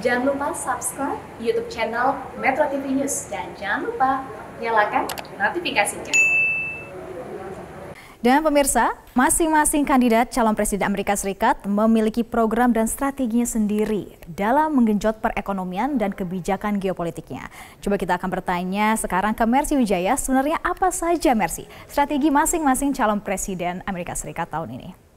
Jangan lupa subscribe YouTube channel Metro TV News dan jangan lupa nyalakan notifikasinya. Dan pemirsa, masing-masing kandidat calon presiden Amerika Serikat memiliki program dan strateginya sendiri dalam menggenjot perekonomian dan kebijakan geopolitiknya. Coba kita akan bertanya sekarang ke Mercy Wijaya, sebenarnya apa saja Mercy strategi masing-masing calon presiden Amerika Serikat tahun ini?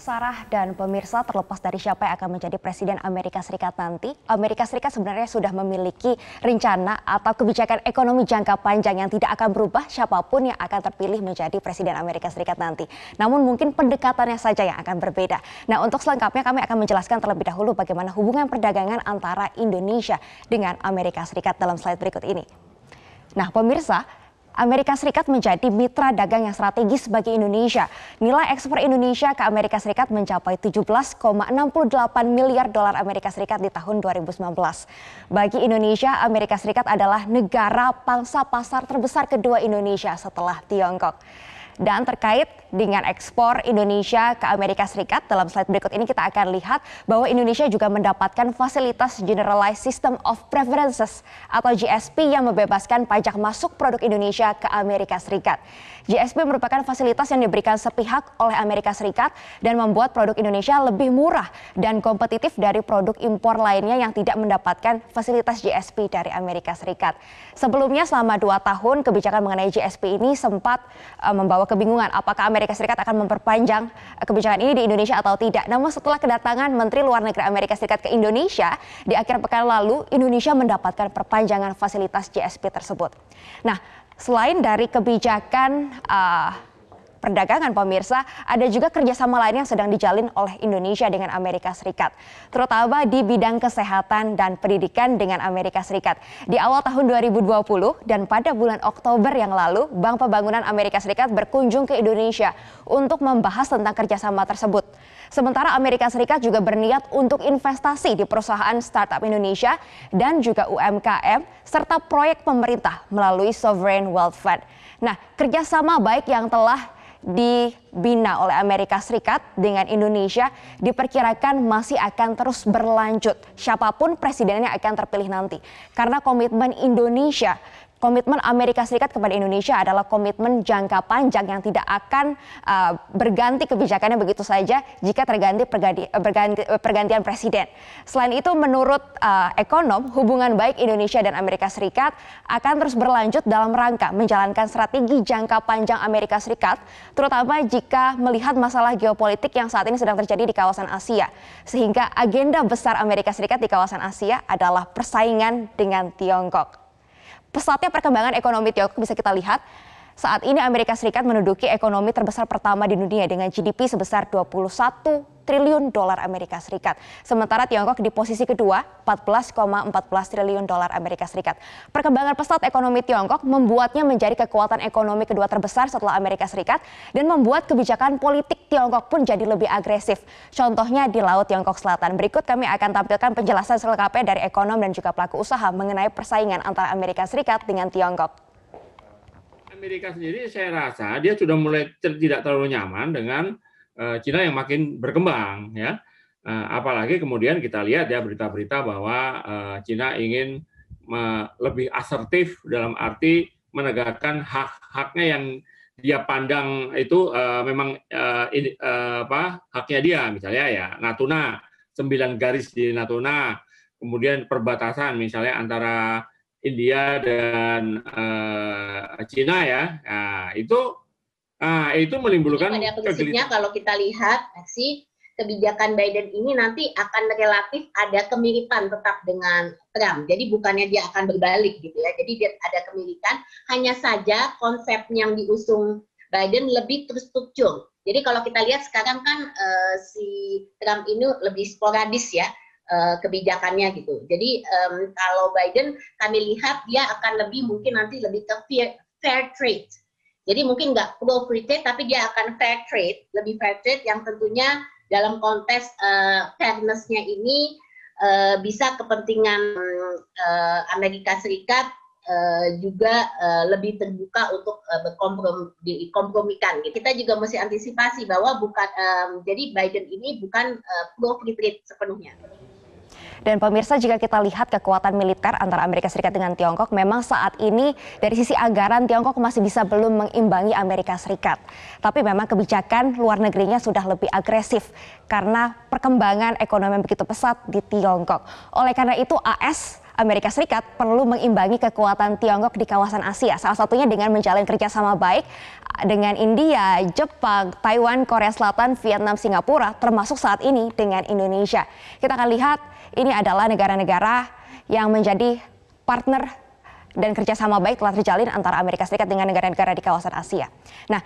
Sarah dan pemirsa terlepas dari siapa yang akan menjadi presiden Amerika Serikat nanti, Amerika Serikat sebenarnya sudah memiliki rencana atau kebijakan ekonomi jangka panjang yang tidak akan berubah siapapun yang akan terpilih menjadi presiden Amerika Serikat nanti. Namun mungkin pendekatannya saja yang akan berbeda. Nah untuk selengkapnya kami akan menjelaskan terlebih dahulu bagaimana hubungan perdagangan antara Indonesia dengan Amerika Serikat dalam slide berikut ini. Nah pemirsa, Amerika Serikat menjadi mitra dagang yang strategis bagi Indonesia. Nilai ekspor Indonesia ke Amerika Serikat mencapai 17,68 miliar dolar Amerika Serikat di tahun 2019. Bagi Indonesia, Amerika Serikat adalah negara pangsa pasar terbesar kedua Indonesia setelah Tiongkok dan terkait dengan ekspor Indonesia ke Amerika Serikat. Dalam slide berikut ini kita akan lihat bahwa Indonesia juga mendapatkan fasilitas Generalized System of Preferences atau GSP yang membebaskan pajak masuk produk Indonesia ke Amerika Serikat. GSP merupakan fasilitas yang diberikan sepihak oleh Amerika Serikat dan membuat produk Indonesia lebih murah dan kompetitif dari produk impor lainnya yang tidak mendapatkan fasilitas GSP dari Amerika Serikat. Sebelumnya selama dua tahun kebijakan mengenai GSP ini sempat eh, membawa kebingungan apakah Amerika Serikat akan memperpanjang kebijakan ini di Indonesia atau tidak. Namun setelah kedatangan Menteri Luar Negeri Amerika Serikat ke Indonesia di akhir pekan lalu, Indonesia mendapatkan perpanjangan fasilitas JSP tersebut. Nah, selain dari kebijakan uh, perdagangan pemirsa, ada juga kerjasama lain yang sedang dijalin oleh Indonesia dengan Amerika Serikat, terutama di bidang kesehatan dan pendidikan dengan Amerika Serikat. Di awal tahun 2020 dan pada bulan Oktober yang lalu, Bank Pembangunan Amerika Serikat berkunjung ke Indonesia untuk membahas tentang kerjasama tersebut. Sementara Amerika Serikat juga berniat untuk investasi di perusahaan startup Indonesia dan juga UMKM serta proyek pemerintah melalui Sovereign Wealth Fund. Nah, kerjasama baik yang telah dibina oleh Amerika Serikat dengan Indonesia diperkirakan masih akan terus berlanjut siapapun presidennya akan terpilih nanti karena komitmen Indonesia komitmen Amerika Serikat kepada Indonesia adalah komitmen jangka panjang yang tidak akan uh, berganti kebijakannya begitu saja jika terganti perganti, eh, berganti, eh, pergantian presiden. Selain itu, menurut uh, ekonom, hubungan baik Indonesia dan Amerika Serikat akan terus berlanjut dalam rangka menjalankan strategi jangka panjang Amerika Serikat, terutama jika melihat masalah geopolitik yang saat ini sedang terjadi di kawasan Asia, sehingga agenda besar Amerika Serikat di kawasan Asia adalah persaingan dengan Tiongkok pesatnya perkembangan ekonomi Tiongkok bisa kita lihat saat ini Amerika Serikat menduduki ekonomi terbesar pertama di dunia dengan GDP sebesar 21 triliun dolar Amerika Serikat. Sementara Tiongkok di posisi kedua 14,14 triliun dolar Amerika Serikat. Perkembangan pesat ekonomi Tiongkok membuatnya menjadi kekuatan ekonomi kedua terbesar setelah Amerika Serikat dan membuat kebijakan politik Tiongkok pun jadi lebih agresif. Contohnya di Laut Tiongkok Selatan. Berikut kami akan tampilkan penjelasan selengkapnya dari ekonom dan juga pelaku usaha mengenai persaingan antara Amerika Serikat dengan Tiongkok. Amerika sendiri saya rasa dia sudah mulai tidak terlalu nyaman dengan Eh, Cina yang makin berkembang ya. Eh, apalagi kemudian kita lihat ya berita-berita bahwa eh, Cina ingin lebih asertif dalam arti menegakkan hak-haknya yang dia pandang itu memang apa haknya dia misalnya ya Natuna sembilan garis di Natuna kemudian perbatasan misalnya antara India dan Cina ya nah, itu Nah, itu menimbulkan Jadi pada prinsipnya kalau kita lihat sih kebijakan Biden ini nanti akan relatif ada kemiripan tetap dengan Trump. Jadi bukannya dia akan berbalik gitu ya. Jadi dia ada kemiripan, hanya saja konsep yang diusung Biden lebih terstruktur. Jadi kalau kita lihat sekarang kan uh, si Trump ini lebih sporadis ya uh, kebijakannya gitu. Jadi um, kalau Biden kami lihat dia akan lebih mungkin nanti lebih ke fair, fair trade jadi mungkin nggak full free trade tapi dia akan fair trade, lebih fair trade yang tentunya dalam konteks uh, eh, fairness-nya ini uh, bisa kepentingan uh, Amerika Serikat Uh, juga uh, lebih terbuka untuk uh, berkompromikan. Gitu. Kita juga mesti antisipasi bahwa bukan um, jadi Biden ini bukan uh, pro free trade sepenuhnya. Dan pemirsa jika kita lihat kekuatan militer antara Amerika Serikat dengan Tiongkok memang saat ini dari sisi anggaran Tiongkok masih bisa belum mengimbangi Amerika Serikat. Tapi memang kebijakan luar negerinya sudah lebih agresif karena perkembangan ekonomi yang begitu pesat di Tiongkok. Oleh karena itu AS Amerika Serikat perlu mengimbangi kekuatan Tiongkok di kawasan Asia. Salah satunya dengan menjalin kerjasama baik dengan India, Jepang, Taiwan, Korea Selatan, Vietnam, Singapura, termasuk saat ini dengan Indonesia. Kita akan lihat ini adalah negara-negara yang menjadi partner dan kerjasama baik telah terjalin antara Amerika Serikat dengan negara-negara di kawasan Asia. Nah,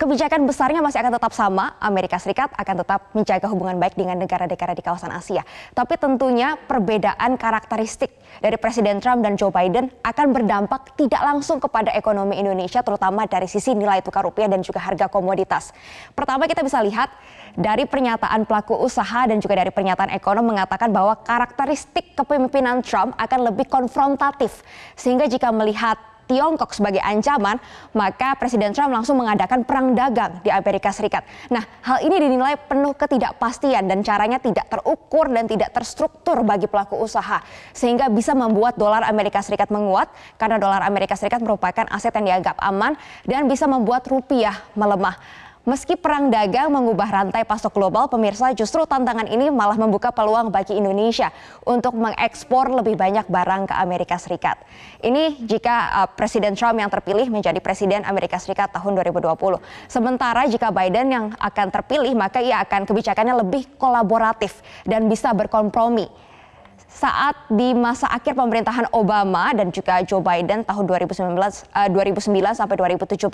kebijakan besarnya masih akan tetap sama, Amerika Serikat akan tetap menjaga hubungan baik dengan negara-negara di kawasan Asia. Tapi tentunya perbedaan karakteristik dari Presiden Trump dan Joe Biden akan berdampak tidak langsung kepada ekonomi Indonesia terutama dari sisi nilai tukar rupiah dan juga harga komoditas. Pertama kita bisa lihat dari pernyataan pelaku usaha dan juga dari pernyataan ekonom mengatakan bahwa karakteristik kepemimpinan Trump akan lebih konfrontatif sehingga jika melihat Tiongkok sebagai ancaman, maka Presiden Trump langsung mengadakan perang dagang di Amerika Serikat. Nah, hal ini dinilai penuh ketidakpastian dan caranya tidak terukur dan tidak terstruktur bagi pelaku usaha sehingga bisa membuat dolar Amerika Serikat menguat karena dolar Amerika Serikat merupakan aset yang dianggap aman dan bisa membuat rupiah melemah. Meski perang dagang mengubah rantai pasok global, pemirsa justru tantangan ini malah membuka peluang bagi Indonesia untuk mengekspor lebih banyak barang ke Amerika Serikat. Ini jika uh, Presiden Trump yang terpilih menjadi Presiden Amerika Serikat tahun 2020. Sementara jika Biden yang akan terpilih, maka ia akan kebijakannya lebih kolaboratif dan bisa berkompromi saat di masa akhir pemerintahan Obama dan juga Joe Biden tahun 2019 uh, 2009 sampai 2017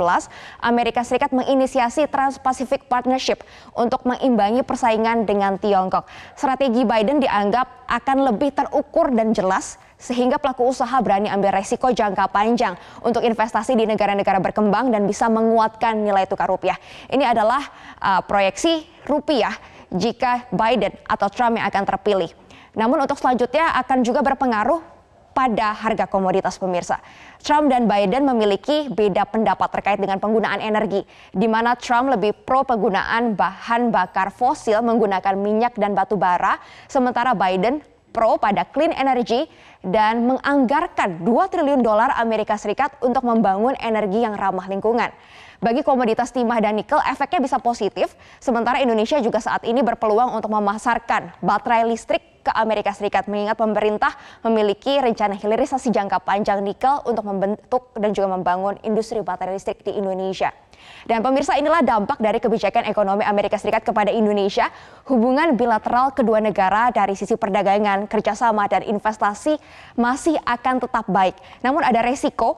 Amerika Serikat menginisiasi Trans-Pacific Partnership untuk mengimbangi persaingan dengan Tiongkok. Strategi Biden dianggap akan lebih terukur dan jelas sehingga pelaku usaha berani ambil resiko jangka panjang untuk investasi di negara-negara berkembang dan bisa menguatkan nilai tukar rupiah. Ini adalah uh, proyeksi rupiah jika Biden atau Trump yang akan terpilih. Namun untuk selanjutnya akan juga berpengaruh pada harga komoditas pemirsa. Trump dan Biden memiliki beda pendapat terkait dengan penggunaan energi, di mana Trump lebih pro penggunaan bahan bakar fosil menggunakan minyak dan batu bara, sementara Biden pro pada clean energy dan menganggarkan 2 triliun dolar Amerika Serikat untuk membangun energi yang ramah lingkungan. Bagi komoditas timah dan nikel efeknya bisa positif, sementara Indonesia juga saat ini berpeluang untuk memasarkan baterai listrik ke Amerika Serikat mengingat pemerintah memiliki rencana hilirisasi jangka panjang nikel untuk membentuk dan juga membangun industri baterai listrik di Indonesia. Dan pemirsa inilah dampak dari kebijakan ekonomi Amerika Serikat kepada Indonesia. Hubungan bilateral kedua negara dari sisi perdagangan, kerjasama, dan investasi masih akan tetap baik. Namun ada resiko,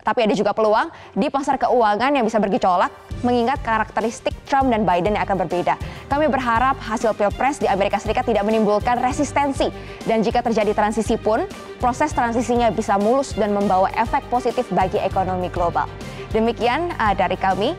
tapi ada juga peluang di pasar keuangan yang bisa bergejolak mengingat karakteristik Trump dan Biden yang akan berbeda. Kami berharap hasil pilpres di Amerika Serikat tidak menimbulkan resistensi dan jika terjadi transisi pun, proses transisinya bisa mulus dan membawa efek positif bagi ekonomi global. Demikian ah, dari kami.